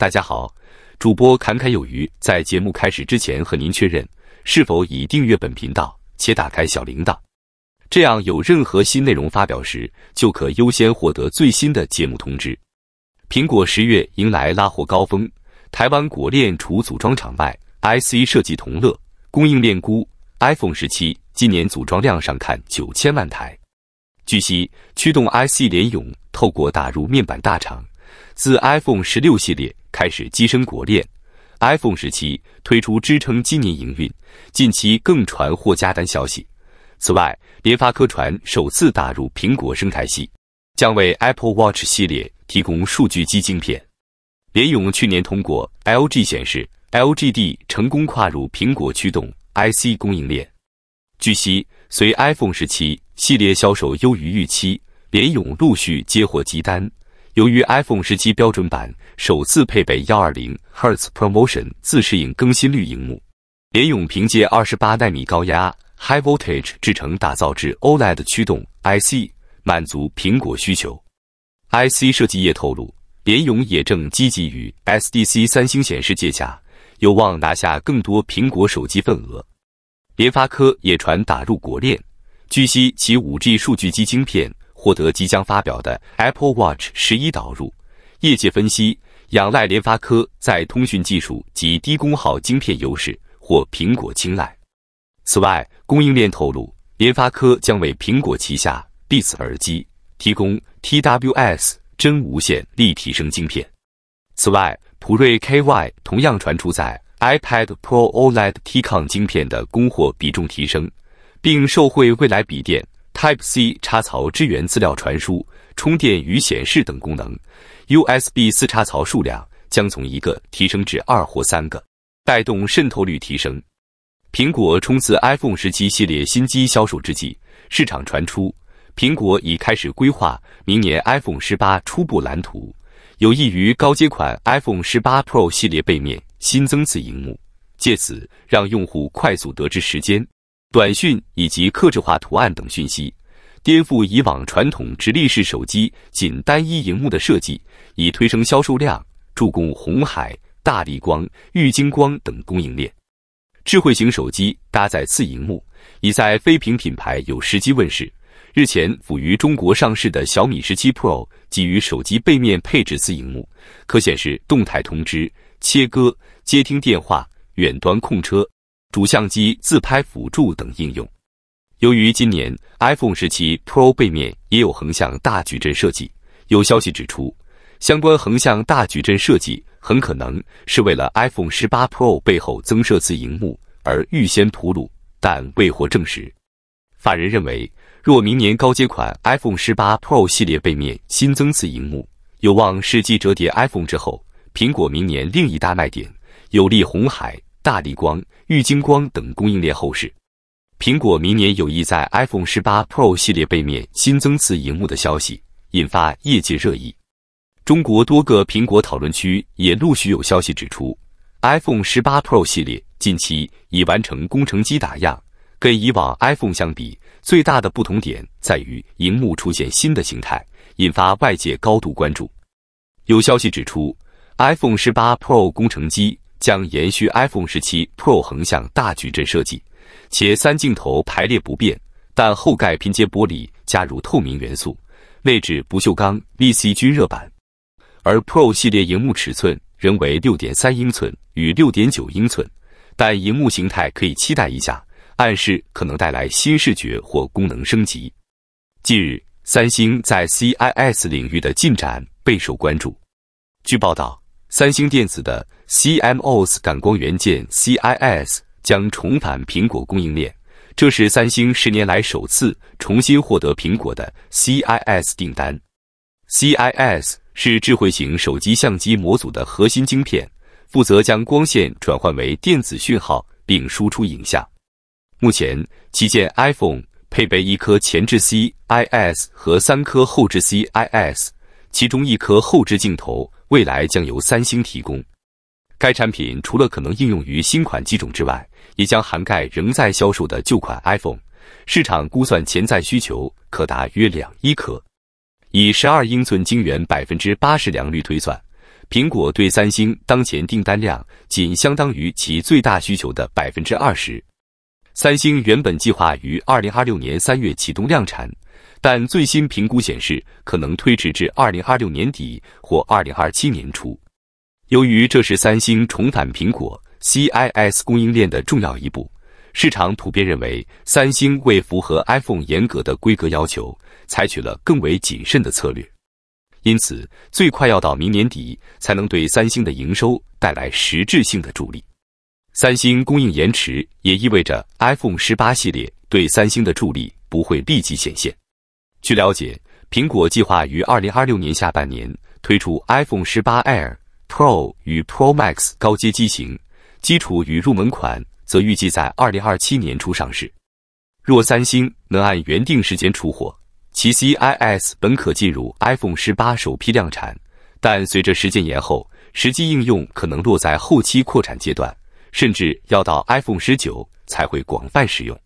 大家好，主播侃侃有余。在节目开始之前，和您确认是否已订阅本频道且打开小铃铛，这样有任何新内容发表时，就可优先获得最新的节目通知。苹果十月迎来拉货高峰，台湾果链除组装厂外，IC 设计同乐，供应链估 iPhone 十七今年组装量上看九千万台。据悉，驱动 IC 联永透过打入面板大厂。自 iPhone 十六系列开始跻身国链，iPhone 十七推出支撑今年营运，近期更传或加单消息。此外，联发科传首次打入苹果生态系，将为 Apple Watch 系列提供数据机晶片。联咏去年通过 LG 显示，LGD 成功跨入苹果驱动 IC 供应链。据悉，随 iPhone 十七系列销售优于预期，联咏陆续接获急单。由于 iPhone 十七标准版首次配备120 Hz ProMotion 自适应更新率荧幕，联咏凭借28纳米高压 High Voltage 制程打造至 OLED 驱动 IC，满足苹果需求。IC 设计业透露，联咏也正积极与 SDC 三星显示接下，有望拿下更多苹果手机份额。联发科也传打入国链，据悉其 5G 数据机晶片。获得即将发表的 Apple Watch 十一导入，业界分析仰赖联发科在通讯技术及低功耗晶片优势获苹果青睐。此外，供应链透露，联发科将为苹果旗下 Beats 耳机提供 TWS 真无线立体声晶片。此外，普瑞 KY 同样传出在 iPad Pro OLED T o n 晶片的供货比重提升，并受惠未来笔电。Type C 插槽支援资料传输、充电与显示等功能。USB 四插槽数量将从一个提升至二或三个，带动渗透率提升。苹果冲刺 iPhone 十七系列新机销售之际，市场传出苹果已开始规划明年 iPhone 十八初步蓝图，有益于高阶款 iPhone 十八 Pro 系列背面新增次荧幕，借此让用户快速得知时间。短讯以及克制化图案等讯息，颠覆以往传统直立式手机仅单一荧幕的设计，以推升销售量，助攻红海、大立光、玉晶光等供应链。智慧型手机搭载次荧幕，已在非屏品牌有时机问世。日前，甫于中国上市的小米十七 Pro 基于手机背面配置次荧幕，可显示动态通知、切割、接听电话、远端控车。主相机、自拍辅助等应用。由于今年 iPhone 十七 Pro 背面也有横向大矩阵设计，有消息指出，相关横向大矩阵设计很可能是为了 iPhone 十八 Pro 背后增设自荧幕而预先铺路，但未获证实。法人认为，若明年高阶款 iPhone 十八 Pro 系列背面新增自荧幕，有望是继折叠 iPhone 之后，苹果明年另一大卖点，有利红海。大力光、玉晶光等供应链后市。苹果明年有意在 iPhone 十八 Pro 系列背面新增次荧幕的消息引发业界热议。中国多个苹果讨论区也陆续有消息指出，iPhone 十八 Pro 系列近期已完成工程机打样，跟以往 iPhone 相比，最大的不同点在于荧幕出现新的形态，引发外界高度关注。有消息指出，iPhone 十八 Pro 工程机。将延续 iPhone 17 Pro 横向大矩阵设计，且三镜头排列不变，但后盖拼接玻璃加入透明元素，内置不锈钢 VC 均热板。而 Pro 系列屏幕尺寸仍为6.3英寸与6.9英寸，但屏幕形态可以期待一下，暗示可能带来新视觉或功能升级。近日，三星在 CIS 领域的进展备受关注。据报道。三星电子的 CMOS 感光元件 CIS 将重返苹果供应链，这是三星十年来首次重新获得苹果的 CIS 订单。CIS 是智慧型手机相机模组的核心晶片，负责将光线转换为电子讯号并输出影像。目前，旗舰 iPhone 配备一颗前置 CIS 和三颗后置 CIS，其中一颗后置镜头。未来将由三星提供。该产品除了可能应用于新款机种之外，也将涵盖仍在销售的旧款 iPhone。市场估算潜在需求可达约两亿颗。以十二英寸晶圆百分之八十良率推算，苹果对三星当前订单量仅相当于其最大需求的百分之二十。三星原本计划于二零二六年三月启动量产。但最新评估显示，可能推迟至二零二六年底或二零二七年初。由于这是三星重返苹果 C I S 供应链的重要一步，市场普遍认为，三星为符合 iPhone 严格的规格要求，采取了更为谨慎的策略。因此，最快要到明年底才能对三星的营收带来实质性的助力。三星供应延迟也意味着 iPhone 十八系列对三星的助力不会立即显现。据了解，苹果计划于二零二六年下半年推出 iPhone 十八 Air Pro 与 Pro Max 高阶机型，基础与入门款则预计在二零二七年初上市。若三星能按原定时间出货，其 CIS 本可进入 iPhone 十八首批量产，但随着时间延后，实际应用可能落在后期扩产阶段，甚至要到 iPhone 十九才会广泛使用。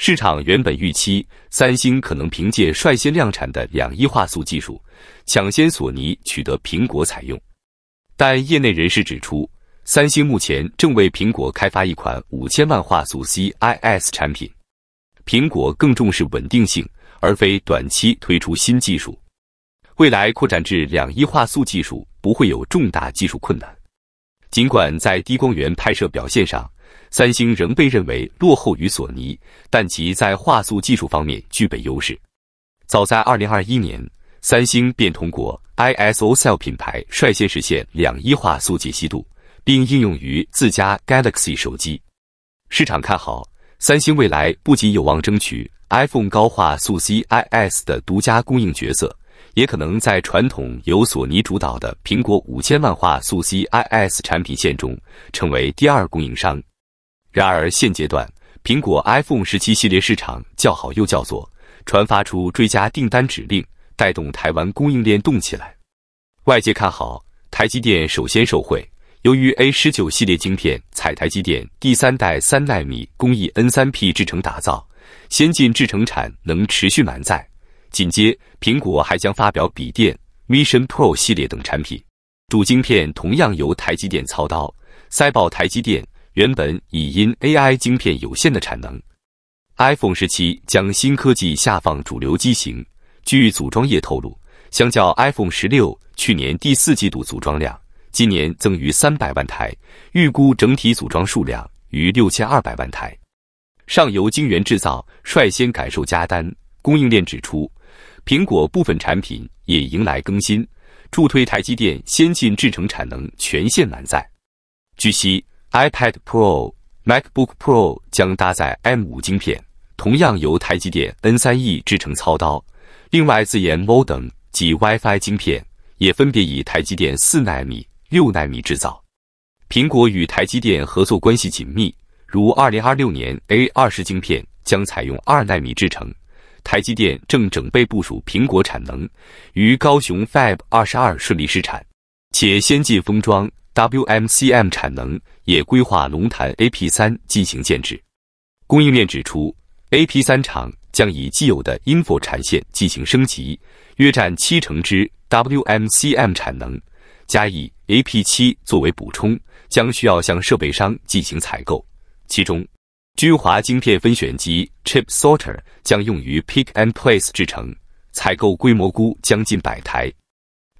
市场原本预期三星可能凭借率先量产的两亿画素技术，抢先索尼取得苹果采用。但业内人士指出，三星目前正为苹果开发一款五千万画素 CIS 产品，苹果更重视稳定性而非短期推出新技术。未来扩展至两亿画素技术不会有重大技术困难，尽管在低光源拍摄表现上。三星仍被认为落后于索尼，但其在画素技术方面具备优势。早在2021年，三星便通过 ISOCELL 品牌率先实现两亿画素解析度，并应用于自家 Galaxy 手机。市场看好三星未来不仅有望争取 iPhone 高画素 C I S 的独家供应角色，也可能在传统由索尼主导的苹果五千万画素 C I S 产品线中成为第二供应商。然而，现阶段苹果 iPhone 十七系列市场较好又叫做，传发出追加订单指令，带动台湾供应链动起来。外界看好台积电首先受惠，由于 A 十九系列晶片采台积电第三代三纳米工艺 N 三 P 制成打造，先进制程产能持续满载。紧接苹果还将发表笔电 Vision Pro 系列等产品，主晶片同样由台积电操刀，塞爆台积电。原本已因 AI 晶片有限的产能，iPhone 十七将新科技下放主流机型。据组装业透露，相较 iPhone 十六去年第四季度组装量，今年增逾三百万台，预估整体组装数量逾六千二百万台。上游晶圆制造率先感受加单，供应链指出，苹果部分产品也迎来更新，助推台积电先进制程产能全线满载。据悉。iPad Pro、MacBook Pro 将搭载 M 五晶片，同样由台积电 N 三 E 制成。操刀。另外自研 Modem 及 WiFi 晶片也分别以台积电四纳米、六纳米制造。苹果与台积电合作关系紧密，如二零二六年 A 二十晶片将采用二纳米制成。台积电正整备部署苹果产能，于高雄 Fab 二十二顺利试产，且先进封装。WMCM 产能也规划龙潭 AP 三进行建制。供应链指出，AP 三厂将以既有的 i n f o 产线进行升级，约占七成之 WMCM 产能，加以 AP 七作为补充，将需要向设备商进行采购。其中，君华晶片分选机 Chip Sorter 将用于 Pick and Place 制成，采购规模估将近百台。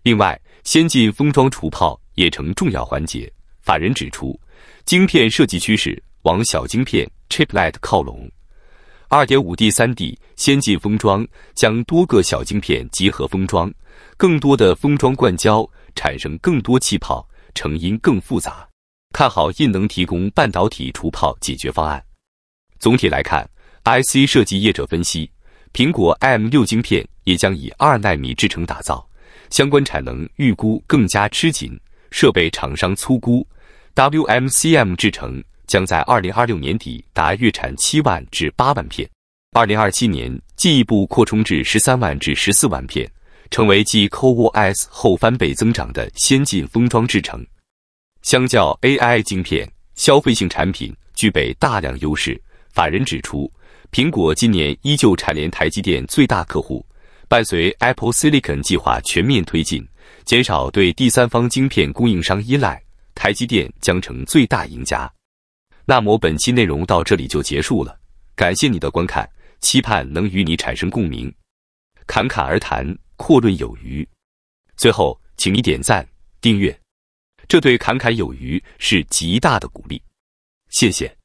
另外，先进封装除泡。也成重要环节。法人指出，晶片设计趋势往小晶片 （chiplet） 靠拢，二点五 D、三 D 先进封装将多个小晶片集合封装，更多的封装灌胶产生更多气泡，成因更复杂。看好印能提供半导体除泡解决方案。总体来看，IC 设计业者分析，苹果 M 六晶片也将以二纳米制程打造，相关产能预估更加吃紧。设备厂商粗估，WMCM 制程将在二零二六年底达月产七万至八万片，二零二七年进一步扩充至十三万至十四万片，成为继 c o v o s 后翻倍增长的先进封装制程。相较 AI 晶片，消费性产品具备大量优势。法人指出，苹果今年依旧蝉联台积电最大客户，伴随 Apple Silicon 计划全面推进。减少对第三方晶片供应商依赖，台积电将成最大赢家。那么本期内容到这里就结束了，感谢你的观看，期盼能与你产生共鸣。侃侃而谈，阔论有余。最后，请你点赞、订阅，这对侃侃有余是极大的鼓励。谢谢。